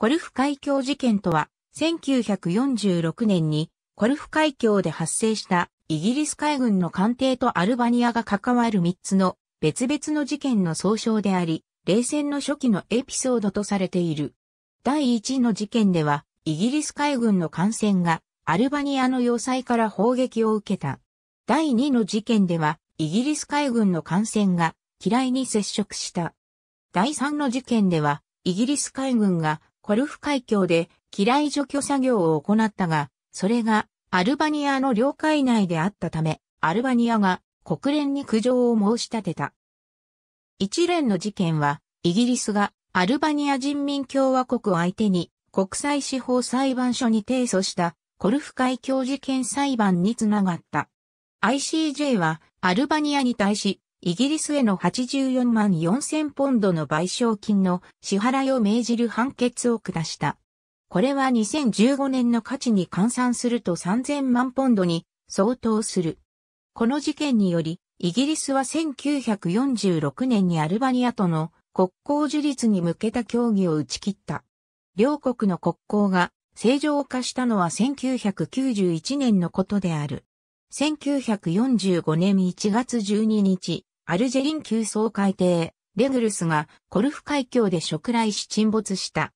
コルフ海峡事件とは、1946年にコルフ海峡で発生したイギリス海軍の艦艇とアルバニアが関わる3つの別々の事件の総称であり、冷戦の初期のエピソードとされている。第1の事件では、イギリス海軍の艦船がアルバニアの要塞から砲撃を受けた。第2の事件では、イギリス海軍の艦船が機雷に接触した。第3の事件では、イギリス海軍がコルフ海峡で機雷除去作業を行ったが、それがアルバニアの領海内であったため、アルバニアが国連に苦情を申し立てた。一連の事件は、イギリスがアルバニア人民共和国を相手に国際司法裁判所に提訴したコルフ海峡事件裁判につながった。ICJ はアルバニアに対しイギリスへの84万4000ポンドの賠償金の支払いを命じる判決を下した。これは2015年の価値に換算すると3000万ポンドに相当する。この事件により、イギリスは1946年にアルバニアとの国交樹立に向けた協議を打ち切った。両国の国交が正常化したのは1991年のことである。1945年1月12日、アルジェリン級総海底、レグルスがコルフ海峡で食雷し沈没した。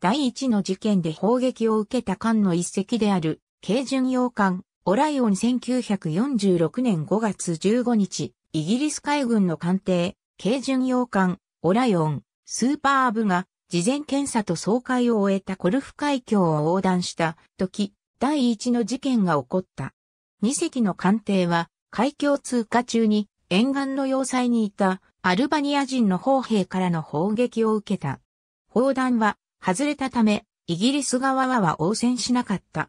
第一の事件で砲撃を受けた艦の一隻である、軽巡洋艦、オライオン1946年5月15日、イギリス海軍の艦艇、軽巡洋艦、オライオン、スーパーアブが、事前検査と総会を終えたコルフ海峡を横断した時、第一の事件が起こった。二隻の艦艇は、海峡通過中に沿岸の要塞にいたアルバニア人の砲兵からの砲撃を受けた。砲弾は外れたため、イギリス側は応戦しなかった。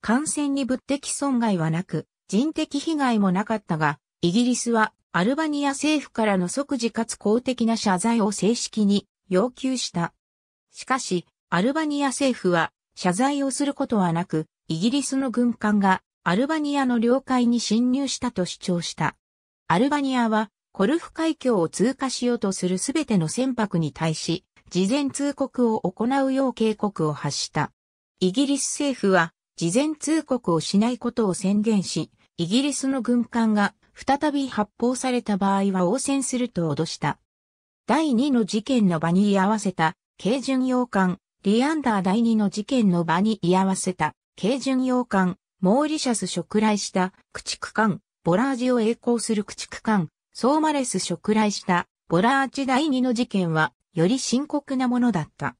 艦船に物的損害はなく、人的被害もなかったが、イギリスはアルバニア政府からの即時かつ公的な謝罪を正式に要求した。しかし、アルバニア政府は謝罪をすることはなく、イギリスの軍艦がアルバニアの領海に侵入したと主張した。アルバニアはコルフ海峡を通過しようとするすべての船舶に対し、事前通告を行うよう警告を発した。イギリス政府は、事前通告をしないことを宣言し、イギリスの軍艦が再び発砲された場合は応戦すると脅した。第2の事件の場に居合わせた、軽巡洋艦、リアンダー第2の事件の場に居合わせた、軽巡洋艦、モーリシャス食来した、駆逐艦、ボラージを栄光する駆逐艦、ソーマレス触来したボラージ第2の事件は、より深刻なものだった。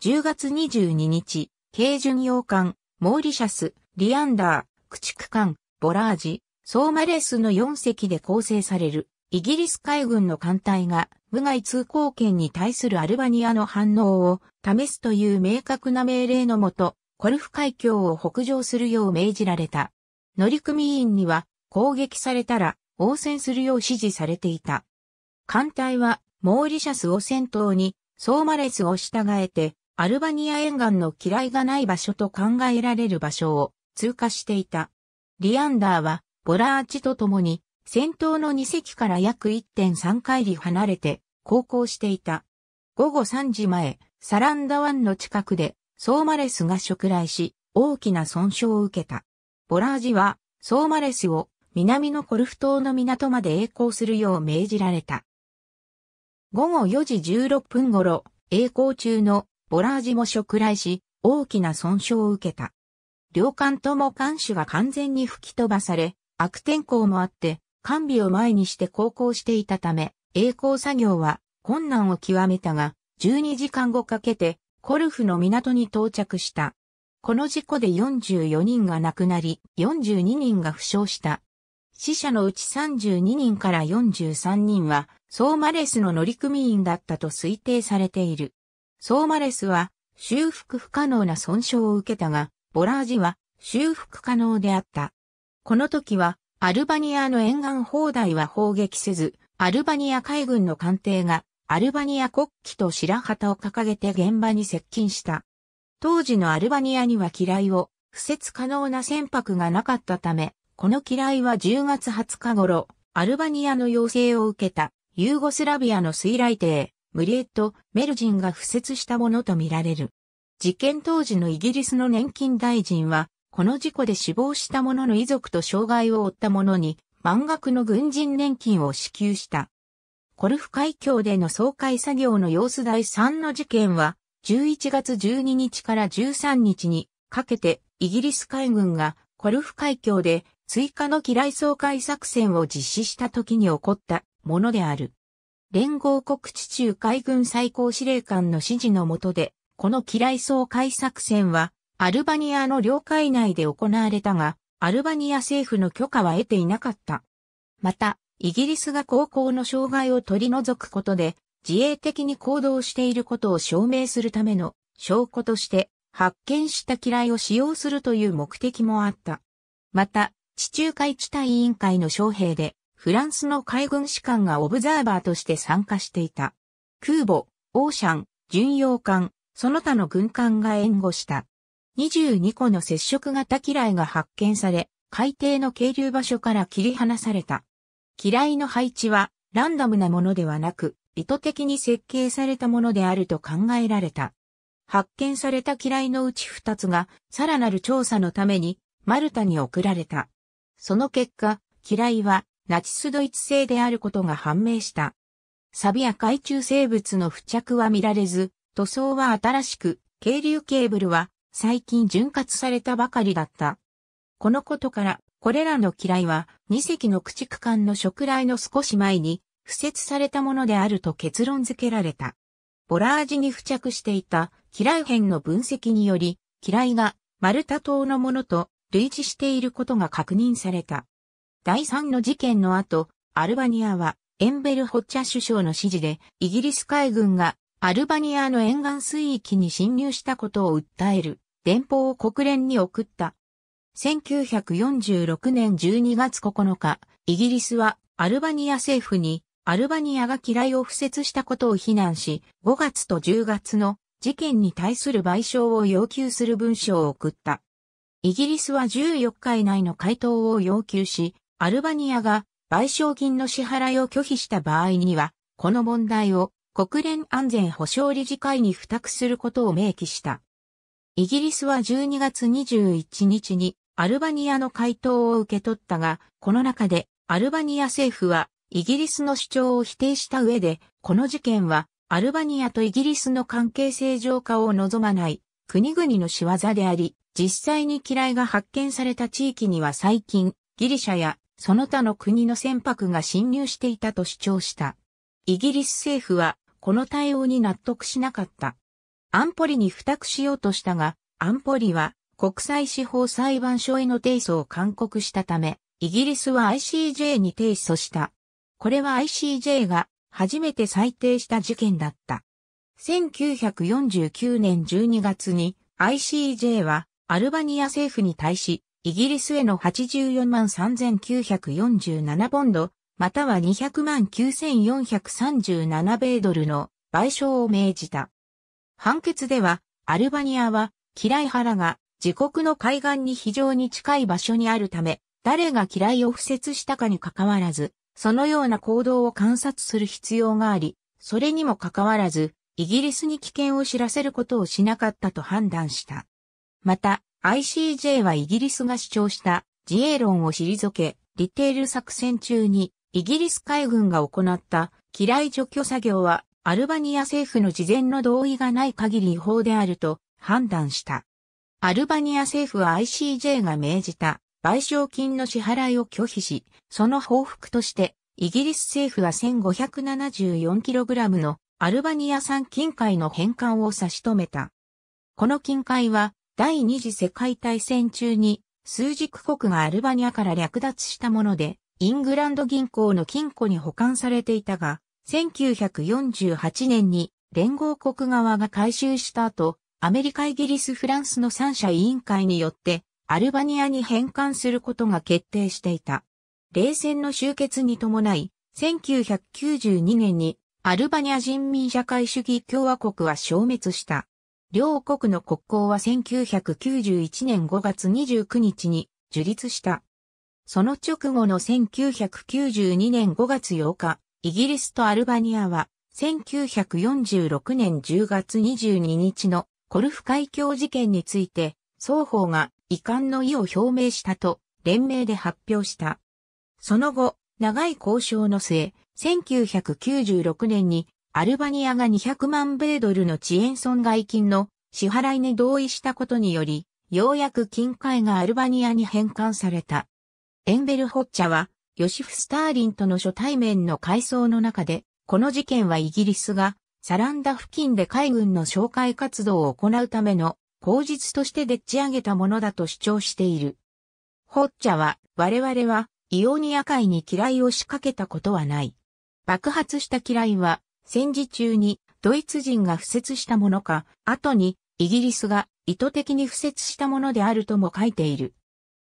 10月22日、軽巡洋艦、モーリシャス、リアンダー、駆逐艦、ボラージ、ソーマレスの4隻で構成される、イギリス海軍の艦隊が、無害通行権に対するアルバニアの反応を試すという明確な命令のもと、コルフ海峡を北上するよう命じられた。乗組員には、攻撃されたら応戦するよう指示されていた。艦隊はモーリシャスを先頭にソーマレスを従えてアルバニア沿岸の嫌いがない場所と考えられる場所を通過していた。リアンダーはボラーチと共に戦闘の2隻から約1.3海里離れて航行していた。午後3時前、サランダ湾の近くでソーマレスが食来し大きな損傷を受けた。ボラージはソーマレスを南のコルフ島の港まで栄光するよう命じられた。午後4時16分頃、栄光中のボラージも食来し、大きな損傷を受けた。両艦とも艦首が完全に吹き飛ばされ、悪天候もあって、完備を前にして航行していたため、栄光作業は困難を極めたが、12時間後かけて、コルフの港に到着した。この事故で44人が亡くなり、42人が負傷した。死者のうち32人から43人は、ソーマレスの乗組員だったと推定されている。ソーマレスは、修復不可能な損傷を受けたが、ボラージは修復可能であった。この時は、アルバニアの沿岸砲台は砲撃せず、アルバニア海軍の艦艇が、アルバニア国旗と白旗を掲げて現場に接近した。当時のアルバニアには嫌いを、不設可能な船舶がなかったため、この機雷は10月20日頃、アルバニアの要請を受けた、ユーゴスラビアの水雷艇、ムリエット・メルジンが付設したものとみられる。事件当時のイギリスの年金大臣は、この事故で死亡した者の遺族と障害を負った者に、満額の軍人年金を支給した。コルフ海峡での総会作業の様子第3の事件は、11月12日から13日にかけてイギリス海軍がコルフ海峡で追加の機雷掃海作戦を実施した時に起こったものである。連合国地中海軍最高司令官の指示のもとで、この機雷掃海作戦は、アルバニアの領海内で行われたが、アルバニア政府の許可は得ていなかった。また、イギリスが航行の障害を取り除くことで、自衛的に行動していることを証明するための証拠として、発見した機雷を使用するという目的もあった。また、地中海地帯委員会の将兵で、フランスの海軍士官がオブザーバーとして参加していた。空母、オーシャン、巡洋艦、その他の軍艦が援護した。22個の接触型機雷が発見され、海底の係流場所から切り離された。機雷の配置はランダムなものではなく、意図的に設計されたものであると考えられた。発見された機雷のうち2つが、さらなる調査のために、マルタに送られた。その結果、機雷はナチスドイツ製であることが判明した。サビや海中生物の付着は見られず、塗装は新しく、渓流ケーブルは最近潤滑されたばかりだった。このことから、これらの機雷は2隻の駆逐艦の触雷の少し前に付設されたものであると結論付けられた。ボラージに付着していた機雷片の分析により、機雷がマルタ島のものと類似していることが確認された。第3の事件の後、アルバニアはエンベルホッチャ首相の指示でイギリス海軍がアルバニアの沿岸水域に侵入したことを訴える電報を国連に送った。1946年12月9日、イギリスはアルバニア政府にアルバニアが嫌いを付設したことを非難し、5月と10月の事件に対する賠償を要求する文書を送った。イギリスは14日以内の回答を要求し、アルバニアが賠償金の支払いを拒否した場合には、この問題を国連安全保障理事会に付託することを明記した。イギリスは12月21日にアルバニアの回答を受け取ったが、この中でアルバニア政府はイギリスの主張を否定した上で、この事件はアルバニアとイギリスの関係正常化を望まない国々の仕業であり、実際に機雷が発見された地域には最近、ギリシャやその他の国の船舶が侵入していたと主張した。イギリス政府はこの対応に納得しなかった。安保理に付託しようとしたが、安保理は国際司法裁判所への提訴を勧告したため、イギリスは ICJ に提訴した。これは ICJ が初めて裁定した事件だった。1949年12月に ICJ はアルバニア政府に対し、イギリスへの84万3947ポンド、または200万9437米ドルの賠償を命じた。判決では、アルバニアは、キライハラが自国の海岸に非常に近い場所にあるため、誰がキライを付設したかにかかわらず、そのような行動を観察する必要があり、それにもかかわらず、イギリスに危険を知らせることをしなかったと判断した。また、ICJ はイギリスが主張した自衛論を退け、リテール作戦中にイギリス海軍が行った機雷除去作業はアルバニア政府の事前の同意がない限り違法であると判断した。アルバニア政府は ICJ が命じた賠償金の支払いを拒否し、その報復としてイギリス政府は 1574kg のアルバニア産金塊の返還を差し止めた。この金塊は第二次世界大戦中に枢軸国がアルバニアから略奪したもので、イングランド銀行の金庫に保管されていたが、1948年に連合国側が回収した後、アメリカ、イギリス、フランスの3者委員会によって、アルバニアに返還することが決定していた。冷戦の終結に伴い、1992年にアルバニア人民社会主義共和国は消滅した。両国の国交は1991年5月29日に樹立した。その直後の1992年5月8日、イギリスとアルバニアは1946年10月22日のコルフ海峡事件について双方が遺憾の意を表明したと連名で発表した。その後、長い交渉の末、1996年にアルバニアが200万米ドルの遅延損害金の支払いに同意したことにより、ようやく金塊がアルバニアに返還された。エンベルホッチャは、ヨシフ・スターリンとの初対面の回想の中で、この事件はイギリスがサランダ付近で海軍の紹介活動を行うための口実としてでっち上げたものだと主張している。ホッチャは、我々はイオニア海に嫌いを仕掛けたことはない。爆発した嫌いは戦時中にドイツ人が付設したものか、後にイギリスが意図的に付設したものであるとも書いている。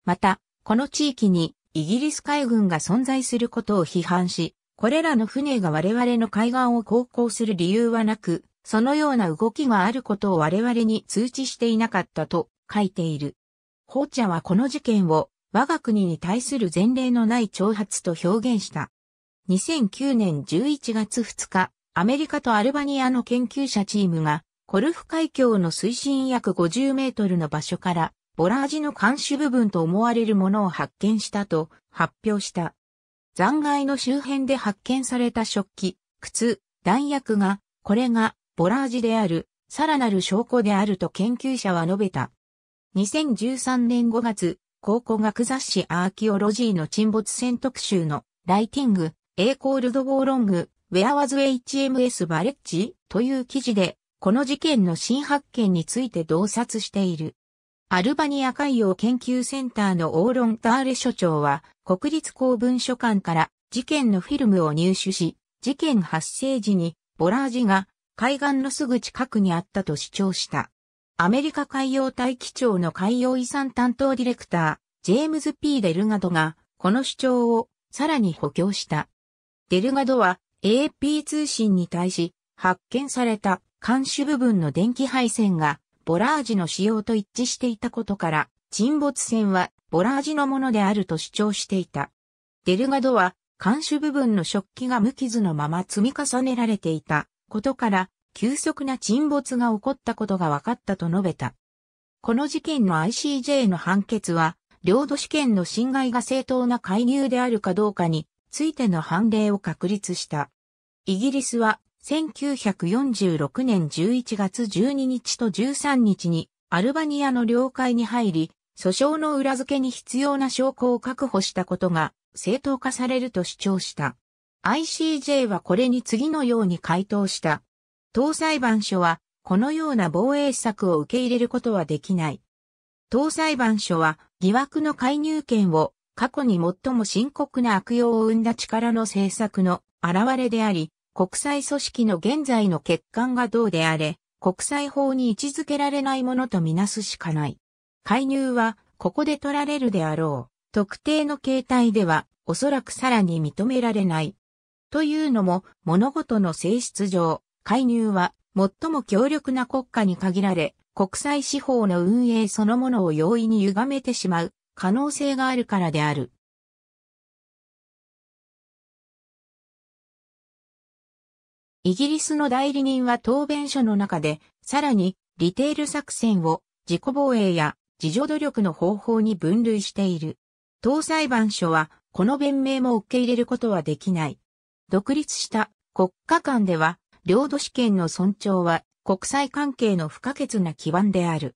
また、この地域にイギリス海軍が存在することを批判し、これらの船が我々の海岸を航行する理由はなく、そのような動きがあることを我々に通知していなかったと書いている。ホーチャはこの事件を我が国に対する前例のない挑発と表現した。2009年11月2日、アメリカとアルバニアの研究者チームが、コルフ海峡の水深約50メートルの場所から、ボラージの監視部分と思われるものを発見したと発表した。残骸の周辺で発見された食器、靴、弾薬が、これがボラージである、さらなる証拠であると研究者は述べた。2013年5月、考古学雑誌アーキオロジーの沈没船特集のライティング、エイコールドウォーロング Where was HMS バレッジという記事で、この事件の新発見について洞察している。アルバニア海洋研究センターのオーロンターレ所長は、国立公文書館から事件のフィルムを入手し、事件発生時にボラージが海岸のすぐ近くにあったと主張した。アメリカ海洋大気庁の海洋遺産担当ディレクター、ジェームズ・ P・ デルガドが、この主張をさらに補強した。デルガドは、AP 通信に対し発見された監視部分の電気配線がボラージの仕様と一致していたことから、沈没船はボラージのものであると主張していた。デルガドは監視部分の食器が無傷のまま積み重ねられていたことから、急速な沈没が起こったことが分かったと述べた。この事件の ICJ の判決は、領土主権の侵害が正当な介入であるかどうかについての判例を確立した。イギリスは1946年11月12日と13日にアルバニアの領海に入り、訴訟の裏付けに必要な証拠を確保したことが正当化されると主張した。ICJ はこれに次のように回答した。当裁判所はこのような防衛策を受け入れることはできない。当裁判所は疑惑の介入権を過去に最も深刻な悪用を生んだ力の政策の現れであり、国際組織の現在の欠陥がどうであれ、国際法に位置づけられないものとみなすしかない。介入は、ここで取られるであろう。特定の形態では、おそらくさらに認められない。というのも、物事の性質上、介入は、最も強力な国家に限られ、国際司法の運営そのものを容易に歪めてしまう可能性があるからである。イギリスの代理人は答弁書の中で、さらに、リテール作戦を自己防衛や自助努力の方法に分類している。当裁判所は、この弁明も受け入れることはできない。独立した国家間では、領土主権の尊重は国際関係の不可欠な基盤である。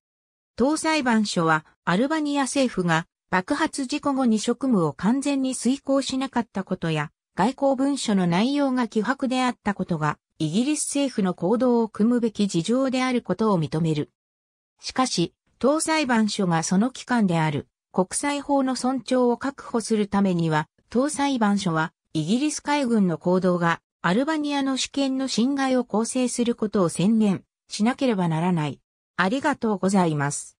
当裁判所はアルバニア政府が爆発事故後に職務を完全に遂行しなかったことや、外交文書の内容が希薄であったことが、イギリス政府の行動を組むべき事情であることを認める。しかし、当裁判所がその機関である国際法の尊重を確保するためには、当裁判所はイギリス海軍の行動がアルバニアの主権の侵害を構成することを宣言しなければならないありがとうございます。